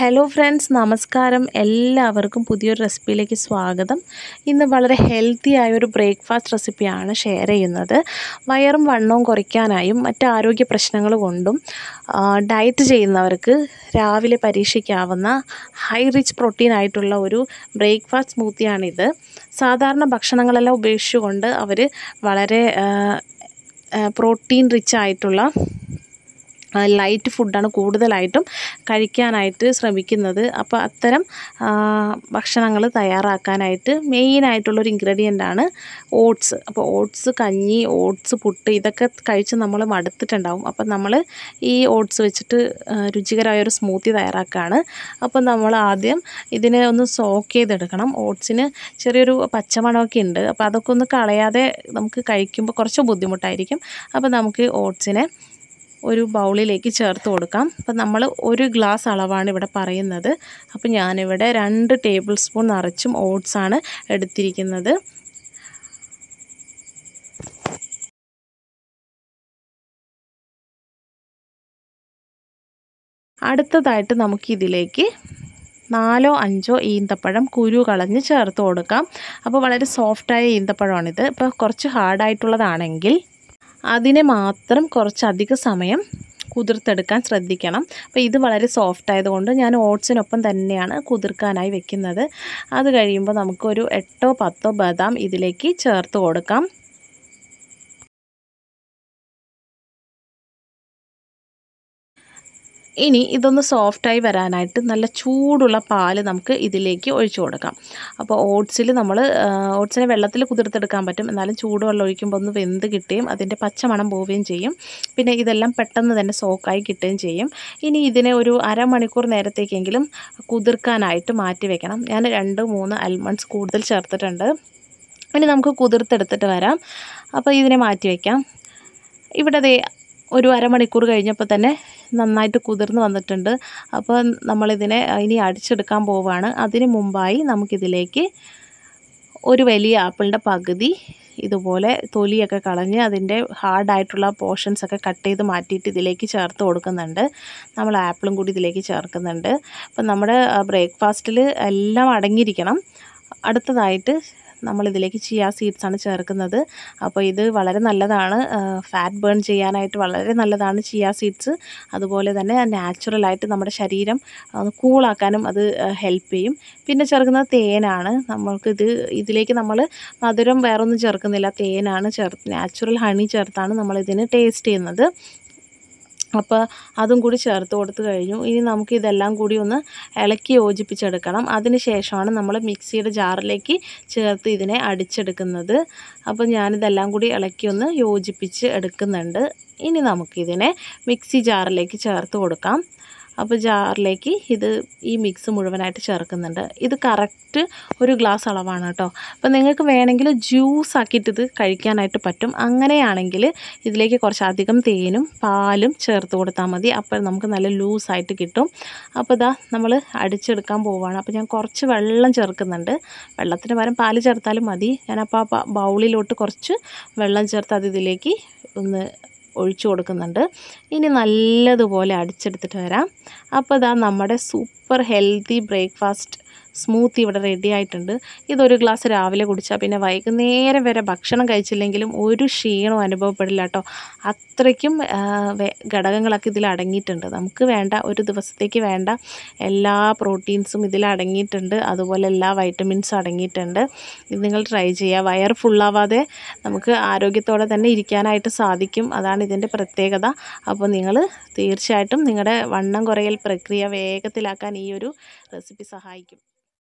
hello friends നമസ്കാരം എല്ലാവർക്കും പുതിയൊരു റെസിപ്പിയിലേക്ക് സ്വാഗതം ഇന്ന് വളരെ ഹെൽത്തി ആയ ഒരു ബ്രേക്ക്ഫാസ്റ്റ് റെസിപ്പിയാണ് ഷെയർ ചെയ്യുന്നത് വയറും വണ്ണവും കുറയ്ക്കാനായും മറ്റ് ആരോഗ്യ പ്രശ്നങ്ങൾ കൊണ്ടും ഡയറ്റ് ചെയ്യുന്നവർക്ക് രാവിലെ പരീക്ഷിക്കാവുന്ന ഹൈ റിച്ച് പ്രോട്ടീൻ ആയിട്ടുള്ള ഒരു ബ്രേക്ക്ഫാസ്റ്റ് സ്മൂത്തിയാണിത് സാധാരണ ഭക്ഷണങ്ങളെല്ലാം ഉപേക്ഷിച്ചുകൊണ്ട് അവർ വളരെ പ്രോട്ടീൻ റിച്ച് ആയിട്ടുള്ള ലൈറ്റ് ഫുഡാണ് കൂടുതലായിട്ടും കഴിക്കാനായിട്ട് ശ്രമിക്കുന്നത് അപ്പോൾ അത്തരം ഭക്ഷണങ്ങൾ തയ്യാറാക്കാനായിട്ട് മെയിനായിട്ടുള്ളൊരു ഇൻഗ്രീഡിയൻ്റാണ് ഓട്സ് അപ്പോൾ ഓട്സ് കഞ്ഞി ഓട്സ് പുട്ട് ഇതൊക്കെ കഴിച്ച് നമ്മൾ മടുത്തിട്ടുണ്ടാവും അപ്പോൾ നമ്മൾ ഈ ഓട്സ് വെച്ചിട്ട് രുചികരമായ ഒരു സ്മൂത്തി തയ്യാറാക്കുകയാണ് അപ്പോൾ നമ്മൾ ആദ്യം ഇതിനെ ഒന്ന് സോക്ക് ചെയ്തെടുക്കണം ഓട്സിന് ചെറിയൊരു പച്ചമണമൊക്കെ ഉണ്ട് അപ്പോൾ അതൊക്കെ ഒന്ന് കളയാതെ നമുക്ക് കഴിക്കുമ്പോൾ കുറച്ച് ബുദ്ധിമുട്ടായിരിക്കും അപ്പോൾ നമുക്ക് ഓട്സിനെ ഒരു ബൗളിലേക്ക് ചേർത്ത് കൊടുക്കാം അപ്പം നമ്മൾ ഒരു ഗ്ലാസ് അളവാണ് ഇവിടെ പറയുന്നത് അപ്പം ഞാനിവിടെ രണ്ട് ടേബിൾ സ്പൂൺ നിറച്ചും ഓട്സാണ് എടുത്തിരിക്കുന്നത് അടുത്തതായിട്ട് നമുക്കിതിലേക്ക് നാലോ അഞ്ചോ ഈന്തപ്പഴം കുരു കളഞ്ഞ് ചേർത്ത് കൊടുക്കാം അപ്പോൾ വളരെ സോഫ്റ്റായ ഈന്തപ്പഴമാണിത് ഇപ്പോൾ കുറച്ച് ഹാർഡായിട്ടുള്ളതാണെങ്കിൽ അതിനെ മാത്രം കുറച്ചധിക സമയം കുതിർത്തെടുക്കാൻ ശ്രദ്ധിക്കണം അപ്പോൾ ഇത് വളരെ സോഫ്റ്റ് ആയതുകൊണ്ട് ഞാൻ ഓട്സിനൊപ്പം തന്നെയാണ് കുതിർക്കാനായി വെക്കുന്നത് അത് കഴിയുമ്പോൾ നമുക്കൊരു എട്ടോ പത്തോ ബദാം ഇതിലേക്ക് ചേർത്ത് കൊടുക്കാം ഇനി ഇതൊന്ന് സോഫ്റ്റായി വരാനായിട്ട് നല്ല ചൂടുള്ള പാല് നമുക്ക് ഇതിലേക്ക് ഒഴിച്ചു കൊടുക്കാം അപ്പോൾ ഓട്സിൽ നമ്മൾ ഓട്സിനെ വെള്ളത്തിൽ കുതിർത്തെടുക്കാൻ പറ്റും എന്നാലും ചൂടുവെള്ളം ഒഴിക്കുമ്പോൾ ഒന്ന് വെന്ത് കിട്ടുകയും അതിൻ്റെ പച്ചമണം പോവുകയും ചെയ്യും പിന്നെ ഇതെല്ലാം പെട്ടെന്ന് തന്നെ സോക്കായി കിട്ടുകയും ചെയ്യും ഇനി ഇതിനെ ഒരു അരമണിക്കൂർ നേരത്തേക്കെങ്കിലും കുതിർക്കാനായിട്ട് മാറ്റി വെക്കണം ഞാൻ രണ്ട് മൂന്ന് അൽമണ്ട്സ് കൂടുതൽ ചേർത്തിട്ടുണ്ട് ഇനി നമുക്ക് കുതിർത്തെടുത്തിട്ട് വരാം അപ്പോൾ ഇതിനെ മാറ്റി വയ്ക്കാം ഇവിടെ ഒരു അരമണിക്കൂർ കഴിഞ്ഞപ്പോൾ തന്നെ നന്നായിട്ട് കുതിർന്ന് വന്നിട്ടുണ്ട് അപ്പോൾ നമ്മളിതിനെ ഇനി അടിച്ചെടുക്കാൻ പോവുകയാണ് അതിന് മുമ്പായി നമുക്കിതിലേക്ക് ഒരു വലിയ ആപ്പിളിൻ്റെ പകുതി ഇതുപോലെ തൊലിയൊക്കെ കളഞ്ഞ് അതിൻ്റെ ഹാർഡായിട്ടുള്ള പോർഷൻസൊക്കെ ഒക്കെ കട്ട് ചെയ്ത് മാറ്റിയിട്ട് ഇതിലേക്ക് ചേർത്ത് കൊടുക്കുന്നുണ്ട് നമ്മൾ ആപ്പിളും കൂടി ഇതിലേക്ക് ചേർക്കുന്നുണ്ട് അപ്പം നമ്മുടെ ബ്രേക്ക്ഫാസ്റ്റിൽ എല്ലാം അടങ്ങിയിരിക്കണം അടുത്തതായിട്ട് നമ്മളിതിലേക്ക് ചിയാ സീഡ്സാണ് ചേർക്കുന്നത് അപ്പോൾ ഇത് വളരെ നല്ലതാണ് ഫാറ്റ് ബേൺ ചെയ്യാനായിട്ട് വളരെ നല്ലതാണ് ചിയാ സീഡ്സ് അതുപോലെ തന്നെ നാച്ചുറലായിട്ട് നമ്മുടെ ശരീരം കൂളാക്കാനും അത് ഹെൽപ്പ് ചെയ്യും പിന്നെ ചേർക്കുന്നത് തേനാണ് നമ്മൾക്കിത് ഇതിലേക്ക് നമ്മൾ മധുരം വേറൊന്നും ചേർക്കുന്നില്ല തേനാണ് ചേർത്ത് നാച്ചുറൽ ഹണി ചേർത്താണ് നമ്മളിതിന് ടേസ്റ്റ് ചെയ്യുന്നത് അപ്പോൾ അതും കൂടി ചേർത്ത് കൊടുത്തു കഴിഞ്ഞു ഇനി നമുക്ക് ഇതെല്ലാം കൂടി ഒന്ന് ഇളക്കി യോജിപ്പിച്ചെടുക്കണം അതിന് ശേഷമാണ് നമ്മൾ മിക്സിയുടെ ജാറിലേക്ക് ചേർത്ത് ഇതിനെ അടിച്ചെടുക്കുന്നത് അപ്പോൾ ഞാനിതെല്ലാം കൂടി ഇളക്കി ഒന്ന് യോജിപ്പിച്ച് എടുക്കുന്നുണ്ട് ഇനി നമുക്കിതിനെ മിക്സി ജാറിലേക്ക് ചേർത്ത് കൊടുക്കാം അപ്പോൾ ജാറിലേക്ക് ഇത് ഈ മിക്സ് മുഴുവനായിട്ട് ചേർക്കുന്നുണ്ട് ഇത് കറക്റ്റ് ഒരു ഗ്ലാസ് അളവാണ് കേട്ടോ അപ്പോൾ നിങ്ങൾക്ക് വേണമെങ്കിൽ ജ്യൂസ് ആക്കിയിട്ട് ഇത് കഴിക്കാനായിട്ട് പറ്റും അങ്ങനെയാണെങ്കിൽ ഇതിലേക്ക് കുറച്ചധികം തേനും പാലും ചേർത്ത് കൊടുത്താൽ മതി അപ്പോൾ നമുക്ക് നല്ല ലൂസായിട്ട് കിട്ടും അപ്പോൾ ഇതാ നമ്മൾ അടിച്ചെടുക്കാൻ പോവുകയാണ് അപ്പോൾ ഞാൻ കുറച്ച് വെള്ളം ചേർക്കുന്നുണ്ട് വെള്ളത്തിന് പകരം പാല് ചേർത്താലും മതി ഞാനപ്പോൾ ആ ബൗളിലോട്ട് കുറച്ച് വെള്ളം ചേർത്ത് അത് ഇതിലേക്ക് ഒന്ന് ഒഴിച്ചു കൊടുക്കുന്നുണ്ട് ഇനി നല്ലതുപോലെ അടിച്ചെടുത്തിട്ട് വരാം അപ്പോൾ ഇതാ നമ്മുടെ സൂപ്പർ ഹെൽത്തി ബ്രേക്ക്ഫാസ്റ്റ് സ്മൂത്ത് ഇവിടെ റെഡി ആയിട്ടുണ്ട് ഇതൊരു ഗ്ലാസ് രാവിലെ കുടിച്ചാൽ പിന്നെ വൈകുന്നേരം വരെ ഭക്ഷണം കഴിച്ചില്ലെങ്കിലും ഒരു ക്ഷീണവും അനുഭവപ്പെടില്ല കേട്ടോ അത്രയ്ക്കും ഘടകങ്ങളൊക്കെ ഇതിൽ അടങ്ങിയിട്ടുണ്ട് നമുക്ക് വേണ്ട ഒരു ദിവസത്തേക്ക് വേണ്ട എല്ലാ പ്രോട്ടീൻസും ഇതിൽ അടങ്ങിയിട്ടുണ്ട് അതുപോലെ എല്ലാ വൈറ്റമിൻസും അടങ്ങിയിട്ടുണ്ട് ഇത് നിങ്ങൾ ട്രൈ ചെയ്യുക വയർ ഫുള്ളാവാതെ നമുക്ക് ആരോഗ്യത്തോടെ തന്നെ ഇരിക്കാനായിട്ട് സാധിക്കും അതാണ് ഇതിൻ്റെ പ്രത്യേകത അപ്പോൾ നിങ്ങൾ തീർച്ചയായിട്ടും നിങ്ങളുടെ വണ്ണം കുറയൽ പ്രക്രിയ വേഗത്തിലാക്കാൻ ഈ ഒരു റെസിപ്പി സഹായിക്കും